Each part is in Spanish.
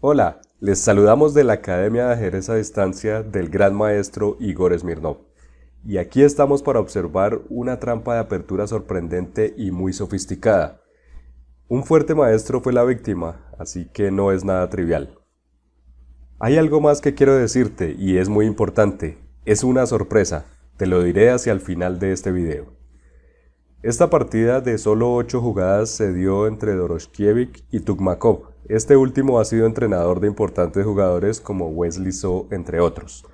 Hola, les saludamos de la Academia de Ajedrez a Distancia del gran maestro Igor Smirnov. Y aquí estamos para observar una trampa de apertura sorprendente y muy sofisticada. Un fuerte maestro fue la víctima, así que no es nada trivial. Hay algo más que quiero decirte y es muy importante. Es una sorpresa. Te lo diré hacia el final de este video. Esta partida de solo 8 jugadas se dio entre Doroshkiewicz y Tukmakov. Este último ha sido entrenador de importantes jugadores como Wesley So, entre otros.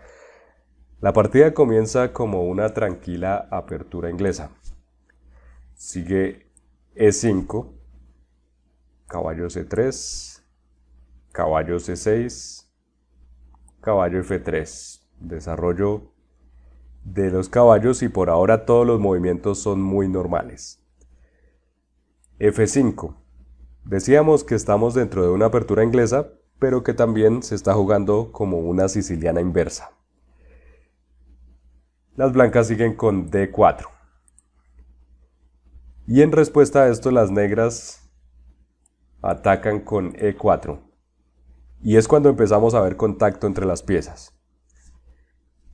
La partida comienza como una tranquila apertura inglesa. Sigue E5, caballo C3, caballo C6, caballo F3. Desarrollo de los caballos y por ahora todos los movimientos son muy normales. F5. Decíamos que estamos dentro de una apertura inglesa, pero que también se está jugando como una siciliana inversa. Las blancas siguen con D4. Y en respuesta a esto las negras atacan con E4. Y es cuando empezamos a ver contacto entre las piezas.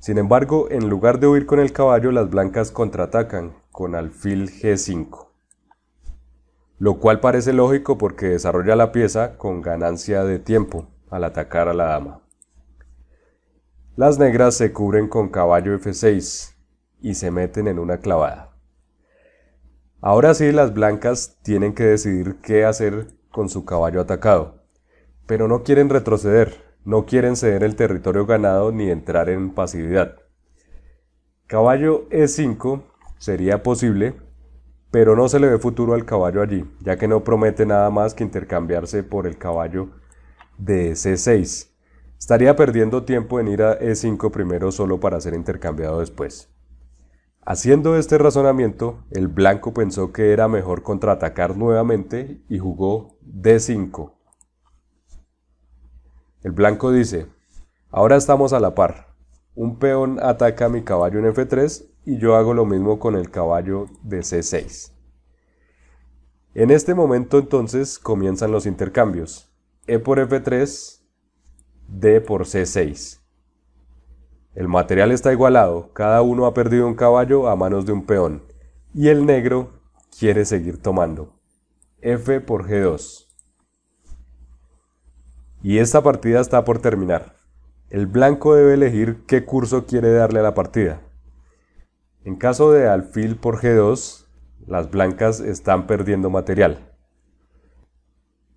Sin embargo, en lugar de huir con el caballo, las blancas contraatacan con alfil G5, lo cual parece lógico porque desarrolla la pieza con ganancia de tiempo al atacar a la dama. Las negras se cubren con caballo F6 y se meten en una clavada. Ahora sí las blancas tienen que decidir qué hacer con su caballo atacado, pero no quieren retroceder no quieren ceder el territorio ganado ni entrar en pasividad. Caballo E5 sería posible, pero no se le ve futuro al caballo allí, ya que no promete nada más que intercambiarse por el caballo de C6. Estaría perdiendo tiempo en ir a E5 primero solo para ser intercambiado después. Haciendo este razonamiento, el blanco pensó que era mejor contraatacar nuevamente y jugó D5, el blanco dice, ahora estamos a la par. Un peón ataca a mi caballo en F3 y yo hago lo mismo con el caballo de C6. En este momento entonces comienzan los intercambios. E por F3, D por C6. El material está igualado, cada uno ha perdido un caballo a manos de un peón, y el negro quiere seguir tomando. F por G2. Y esta partida está por terminar. El blanco debe elegir qué curso quiere darle a la partida. En caso de alfil por G2, las blancas están perdiendo material.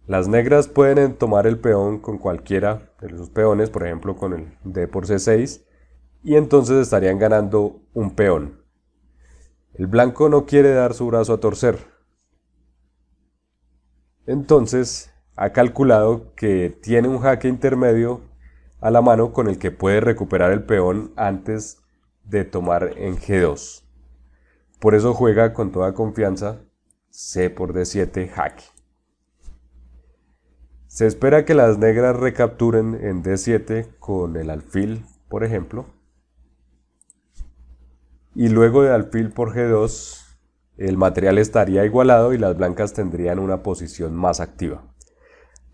Las negras pueden tomar el peón con cualquiera de sus peones, por ejemplo con el D por C6, y entonces estarían ganando un peón. El blanco no quiere dar su brazo a torcer. Entonces ha calculado que tiene un jaque intermedio a la mano con el que puede recuperar el peón antes de tomar en G2. Por eso juega con toda confianza C por D7 jaque. Se espera que las negras recapturen en D7 con el alfil, por ejemplo. Y luego de alfil por G2, el material estaría igualado y las blancas tendrían una posición más activa.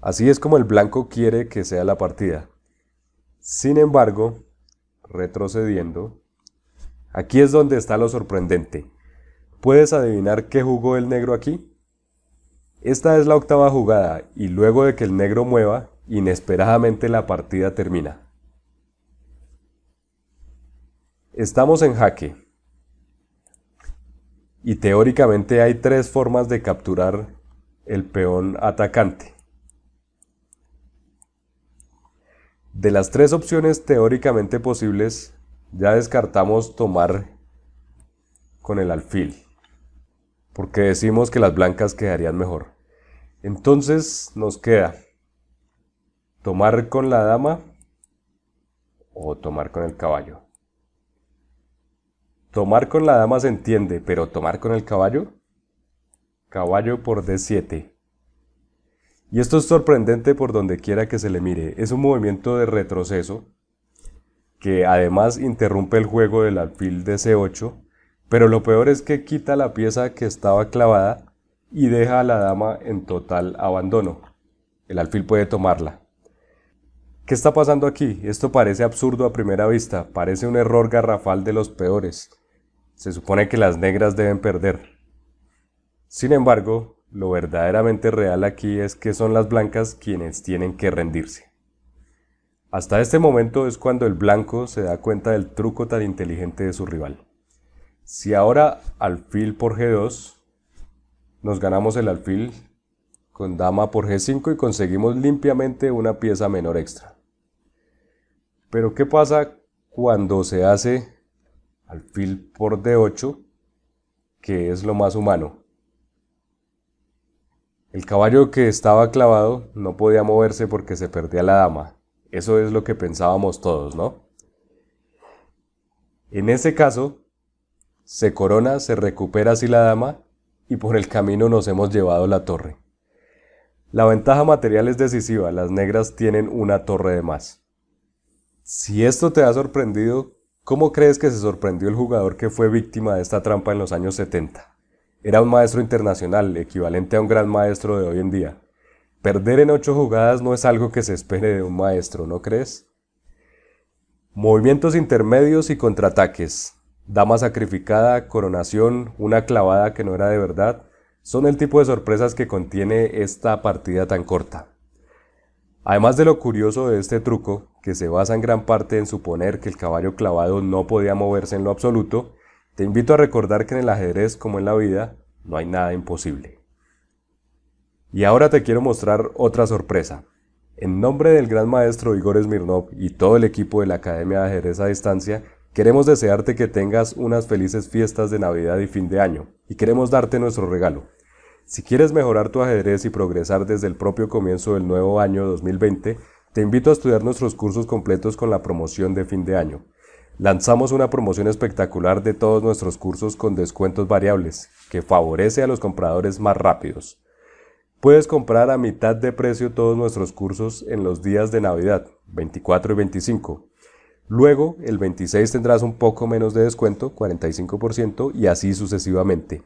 Así es como el blanco quiere que sea la partida. Sin embargo, retrocediendo, aquí es donde está lo sorprendente. ¿Puedes adivinar qué jugó el negro aquí? Esta es la octava jugada y luego de que el negro mueva, inesperadamente la partida termina. Estamos en jaque. Y teóricamente hay tres formas de capturar el peón atacante. De las tres opciones teóricamente posibles, ya descartamos tomar con el alfil, porque decimos que las blancas quedarían mejor. Entonces nos queda tomar con la dama o tomar con el caballo. Tomar con la dama se entiende, pero tomar con el caballo. Caballo por D7. Y esto es sorprendente por donde quiera que se le mire. Es un movimiento de retroceso que además interrumpe el juego del alfil de C8, pero lo peor es que quita la pieza que estaba clavada y deja a la dama en total abandono. El alfil puede tomarla. ¿Qué está pasando aquí? Esto parece absurdo a primera vista, parece un error garrafal de los peores. Se supone que las negras deben perder. Sin embargo, lo verdaderamente real aquí es que son las blancas quienes tienen que rendirse. Hasta este momento es cuando el blanco se da cuenta del truco tan inteligente de su rival. Si ahora alfil por G2, nos ganamos el alfil con dama por G5 y conseguimos limpiamente una pieza menor extra. Pero ¿qué pasa cuando se hace alfil por D8, que es lo más humano? El caballo que estaba clavado no podía moverse porque se perdía la dama. Eso es lo que pensábamos todos, ¿no? En ese caso, se corona, se recupera así la dama y por el camino nos hemos llevado la torre. La ventaja material es decisiva, las negras tienen una torre de más. Si esto te ha sorprendido, ¿cómo crees que se sorprendió el jugador que fue víctima de esta trampa en los años 70? Era un maestro internacional, equivalente a un gran maestro de hoy en día. Perder en ocho jugadas no es algo que se espere de un maestro, ¿no crees? Movimientos intermedios y contraataques. Dama sacrificada, coronación, una clavada que no era de verdad, son el tipo de sorpresas que contiene esta partida tan corta. Además de lo curioso de este truco, que se basa en gran parte en suponer que el caballo clavado no podía moverse en lo absoluto, te invito a recordar que en el ajedrez, como en la vida, no hay nada imposible. Y ahora te quiero mostrar otra sorpresa. En nombre del gran maestro Igor Smirnov y todo el equipo de la Academia de Ajedrez a Distancia, queremos desearte que tengas unas felices fiestas de Navidad y fin de año, y queremos darte nuestro regalo. Si quieres mejorar tu ajedrez y progresar desde el propio comienzo del nuevo año 2020, te invito a estudiar nuestros cursos completos con la promoción de fin de año. Lanzamos una promoción espectacular de todos nuestros cursos con descuentos variables, que favorece a los compradores más rápidos. Puedes comprar a mitad de precio todos nuestros cursos en los días de Navidad, 24 y 25. Luego, el 26 tendrás un poco menos de descuento, 45%, y así sucesivamente.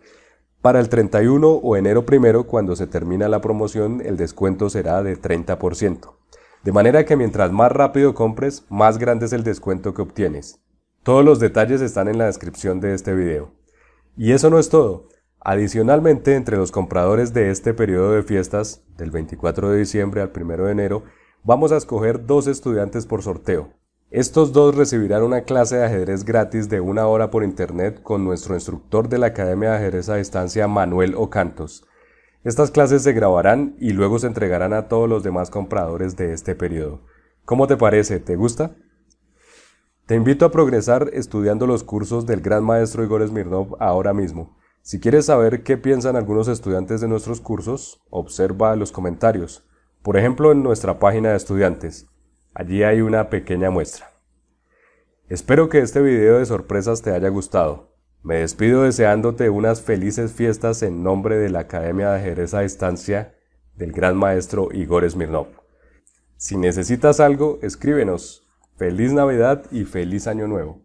Para el 31 o enero primero, cuando se termina la promoción, el descuento será de 30%. De manera que mientras más rápido compres, más grande es el descuento que obtienes. Todos los detalles están en la descripción de este video. Y eso no es todo. Adicionalmente, entre los compradores de este periodo de fiestas, del 24 de diciembre al 1 de enero, vamos a escoger dos estudiantes por sorteo. Estos dos recibirán una clase de ajedrez gratis de una hora por internet con nuestro instructor de la Academia de Ajedrez a Distancia, Manuel Ocantos. Estas clases se grabarán y luego se entregarán a todos los demás compradores de este periodo. ¿Cómo te parece? ¿Te gusta? Te invito a progresar estudiando los cursos del gran maestro Igor Smirnov ahora mismo. Si quieres saber qué piensan algunos estudiantes de nuestros cursos, observa los comentarios, por ejemplo en nuestra página de estudiantes. Allí hay una pequeña muestra. Espero que este video de sorpresas te haya gustado. Me despido deseándote unas felices fiestas en nombre de la Academia de Ajedrez a Distancia del gran maestro Igor Smirnov. Si necesitas algo, escríbenos. Feliz Navidad y feliz Año Nuevo.